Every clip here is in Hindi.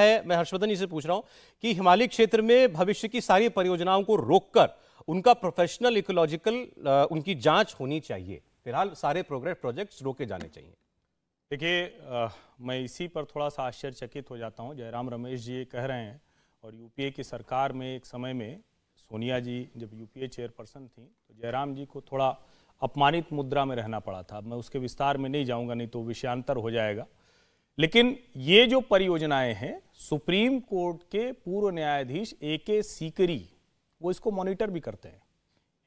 है मैं हर्षवर्धन जी से पूछ रहा हूं कि हिमालय क्षेत्र में भविष्य की सारी परियोजनाओं को रोककर उनका प्रोफेशनल इकोलॉजिकल उनकी जांच होनी चाहिए फिलहाल सारे प्रोग्रेस प्रोजेक्ट्स रोके जाने चाहिए देखिए मैं इसी पर थोड़ा सा आश्चर्यचकित हो जाता हूं जयराम रमेश जी कह रहे हैं और यूपीए की सरकार में एक समय में सोनिया जी जब यूपीए चेयरपर्सन थी तो जयराम जी को थोड़ा अपमानित मुद्रा में रहना पड़ा था मैं उसके विस्तार में नहीं जाऊँगा नहीं तो विषयांतर हो जाएगा लेकिन ये जो परियोजनाएं हैं सुप्रीम कोर्ट के पूर्व न्यायाधीश ए के सीकरी वो इसको मॉनिटर भी करते हैं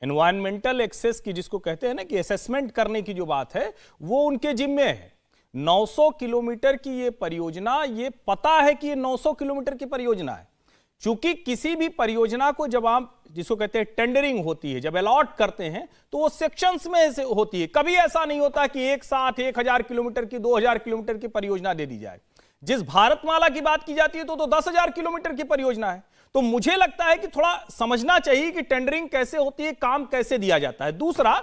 एनवायरमेंटल एक्सेस की जिसको कहते हैं ना कि असेसमेंट करने की जो बात है वो उनके जिम्मे है 900 किलोमीटर की ये परियोजना ये पता है कि ये 900 किलोमीटर की परियोजना है चूंकि किसी भी परियोजना को जब आप जिसको कहते हैं टेंडरिंग होती है जब अलॉट करते हैं तो वो सेक्शंस में होती है कभी ऐसा नहीं होता कि एक साथ एक हजार किलोमीटर की दो हजार किलोमीटर की परियोजना दे दी जाए जिस भारतमाला की बात की जाती है तो, तो दस हजार किलोमीटर की परियोजना है तो मुझे लगता है कि थोड़ा समझना चाहिए कि टेंडरिंग कैसे होती है काम कैसे दिया जाता है दूसरा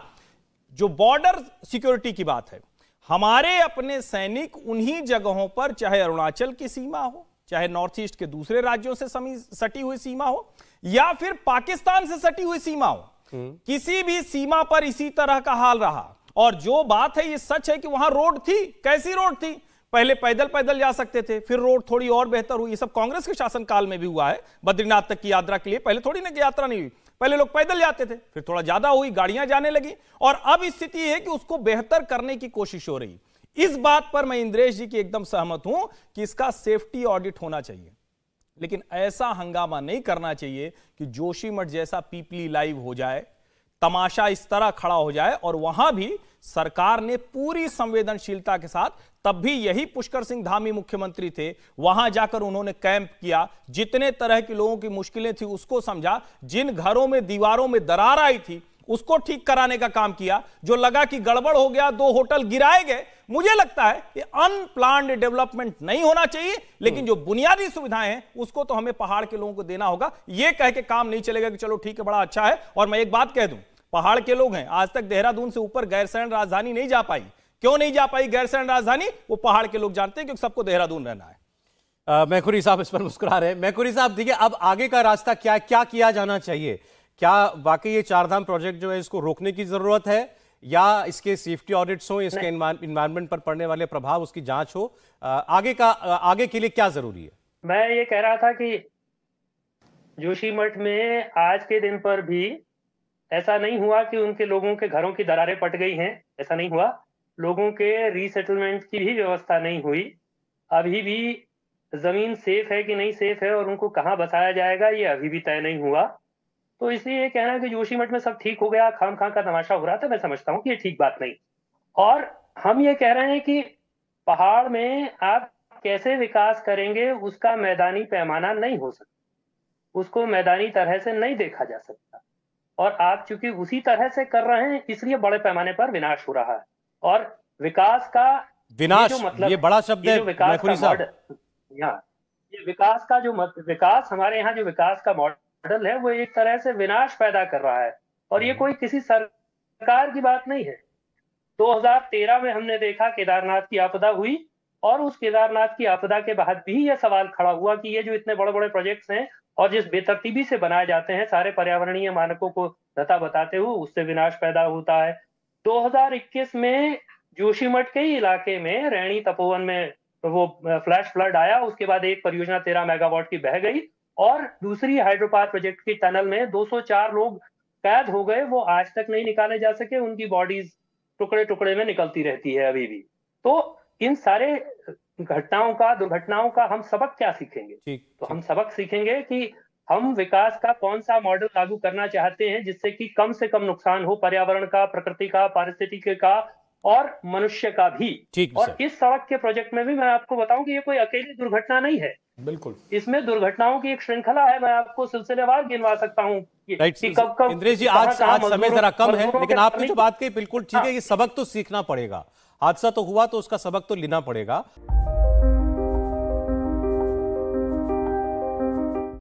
जो बॉर्डर सिक्योरिटी की बात है हमारे अपने सैनिक उन्हीं जगहों पर चाहे अरुणाचल की सीमा हो चाहे नॉर्थ ईस्ट के दूसरे राज्यों से सटी हुई सीमा हो या फिर पाकिस्तान से सटी हुई सीमा हो हम्म। किसी भी सीमा पर इसी तरह का हाल रहा और जो बात है ये सच है कि वहां रोड थी कैसी रोड थी पहले पैदल पैदल जा सकते थे फिर रोड थोड़ी और बेहतर हुई ये सब कांग्रेस के शासन काल में भी हुआ है बद्रीनाथ तक की यात्रा के लिए पहले थोड़ी ना यात्रा नहीं हुई पहले लोग पैदल जाते थे फिर थोड़ा ज्यादा हुई गाड़ियां जाने लगी और अब स्थिति है कि उसको बेहतर करने की कोशिश हो रही इस बात पर मैं इंद्रेश जी की एकदम सहमत हूं कि इसका सेफ्टी ऑडिट होना चाहिए लेकिन ऐसा हंगामा नहीं करना चाहिए कि जोशीमठ जैसा पीपली लाइव हो जाए तमाशा इस तरह खड़ा हो जाए और वहां भी सरकार ने पूरी संवेदनशीलता के साथ तब भी यही पुष्कर सिंह धामी मुख्यमंत्री थे वहां जाकर उन्होंने कैंप किया जितने तरह के लोगों की मुश्किलें थी उसको समझा जिन घरों में दीवारों में दरार आई थी उसको ठीक कराने का काम किया जो लगा कि गड़बड़ हो गया दो होटल गिराए गए मुझे लगता है कि अनप्लान्ड डेवलपमेंट नहीं होना चाहिए लेकिन हम्म। जो बुनियादी सुविधाएं हैं उसको तो हमें पहाड़ के लोगों को देना होगा यह कह के काम नहीं चलेगा कि चलो ठीक है बड़ा अच्छा है और मैं एक बात कह दूं पहाड़ के लोग हैं आज तक देहरादून से ऊपर गैरसैन राजधानी नहीं जा पाई क्यों नहीं जा पाई गैरसैन राजधानी वो पहाड़ के लोग जानते हैं क्योंकि सबको देहरादून रहना है मैखुरी साहब इस पर मुस्कुरा रहे हैं मैखुरी साहब देखिए अब आगे का रास्ता क्या क्या किया जाना चाहिए क्या वाकई ये चारधाम प्रोजेक्ट जो है इसको रोकने की जरूरत है या इसके सेफ्टी ऑडिट्स हो इसके इन्वायरमेंट पर पड़ने वाले प्रभाव उसकी जांच हो आगे का आगे के लिए क्या जरूरी है मैं ये कह रहा था कि जोशी मठ में आज के दिन पर भी ऐसा नहीं हुआ कि उनके लोगों के घरों की दरारें पट गई हैं ऐसा नहीं हुआ लोगों के रीसेटलमेंट की भी व्यवस्था नहीं हुई अभी भी जमीन सेफ है कि नहीं सेफ है और उनको कहाँ बसाया जाएगा ये अभी भी तय नहीं हुआ तो इसलिए ये कहना कि जोशी मठ में सब ठीक हो गया खाम खां का तमाशा हो रहा था मैं समझता हूँ कि ये ठीक बात नहीं और हम ये कह रहे हैं कि पहाड़ में आप कैसे विकास करेंगे उसका मैदानी पैमाना नहीं हो सकता उसको मैदानी तरह से नहीं देखा जा सकता और आप चूंकि उसी तरह से कर रहे हैं इसलिए बड़े पैमाने पर विनाश हो रहा है और विकास का विनाश ये, मतलब, ये बड़ा शब्द है विकास का मॉडल यहाँ ये विकास का जो मत, विकास हमारे यहाँ जो विकास का मॉडल मंडल है वो एक तरह से विनाश पैदा कर रहा है और ये हम्म। कोई किसी सरकार की बात नहीं है 2013 में हमने देखा केदारनाथ की आपदा हुई और उस केदारनाथ की आपदा के बाद भी यह सवाल खड़ा हुआ कि ये जो इतने बड़े बड़े प्रोजेक्ट्स हैं और जिस बेतरतीबी से बनाए जाते हैं सारे पर्यावरणीय मानकों को धता बताते हुए उससे विनाश पैदा होता है 2021 में जोशीमठ के ही इलाके में रैणी तपोवन में वो फ्लैश फ्लड आया उसके बाद एक परियोजना तेरह मेगावाट की बह गई और दूसरी हाइड्रोपावर प्रोजेक्ट की टनल में 204 लोग कैद हो गए वो आज तक नहीं निकाले जा सके उनकी बॉडीज टुकड़े टुकड़े में निकलती रहती है अभी भी तो इन सारे घटनाओं का दुर्घटनाओं का हम सबक क्या सीखेंगे तो हम सबक सीखेंगे कि हम विकास का कौन सा मॉडल लागू करना चाहते हैं जिससे कि कम से कम नुकसान हो पर्यावरण का प्रकृति का पारिस्थितिक का और मनुष्य का भी और इस सड़क के प्रोजेक्ट में भी मैं आपको बताऊं कि ये कोई अकेली दुर्घटना नहीं है बिल्कुल इसमें दुर्घटनाओं की एक श्रृंखला है मैं आपको सिलसिलेवार गिनवा सकता हूँ इंद्रेश जी आज आज समय जरा कम है लेकिन आपने जो बात कही बिल्कुल ठीक है हाँ। ये सबक तो सीखना पड़ेगा हादसा तो हुआ तो उसका सबक तो लेना पड़ेगा